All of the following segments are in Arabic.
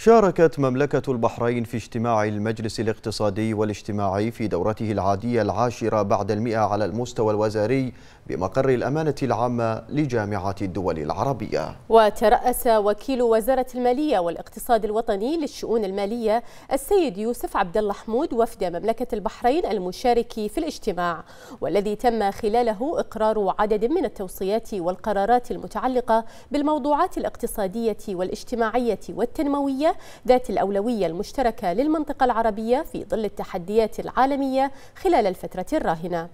شاركت مملكة البحرين في اجتماع المجلس الاقتصادي والاجتماعي في دورته العادية العاشرة بعد المئة على المستوى الوزاري بمقر الأمانة العامة لجامعة الدول العربية وترأس وكيل وزارة المالية والاقتصاد الوطني للشؤون المالية السيد يوسف عبد الله حمود وفد مملكة البحرين المشارك في الاجتماع والذي تم خلاله إقرار عدد من التوصيات والقرارات المتعلقة بالموضوعات الاقتصادية والاجتماعية والتنموية ذات الأولوية المشتركة للمنطقة العربية في ظل التحديات العالمية خلال الفترة الراهنة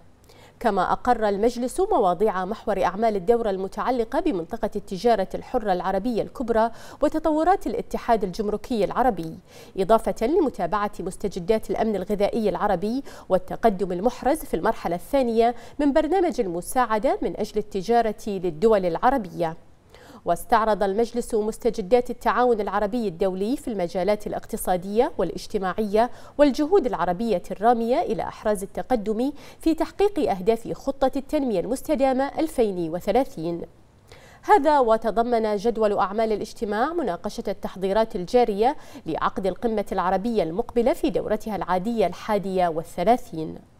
كما أقر المجلس مواضيع محور أعمال الدورة المتعلقة بمنطقة التجارة الحرة العربية الكبرى وتطورات الاتحاد الجمركي العربي إضافة لمتابعة مستجدات الأمن الغذائي العربي والتقدم المحرز في المرحلة الثانية من برنامج المساعدة من أجل التجارة للدول العربية واستعرض المجلس مستجدات التعاون العربي الدولي في المجالات الاقتصادية والاجتماعية والجهود العربية الرامية إلى إحراز التقدم في تحقيق أهداف خطة التنمية المستدامة 2030 هذا وتضمن جدول أعمال الاجتماع مناقشة التحضيرات الجارية لعقد القمة العربية المقبلة في دورتها العادية الحادية والثلاثين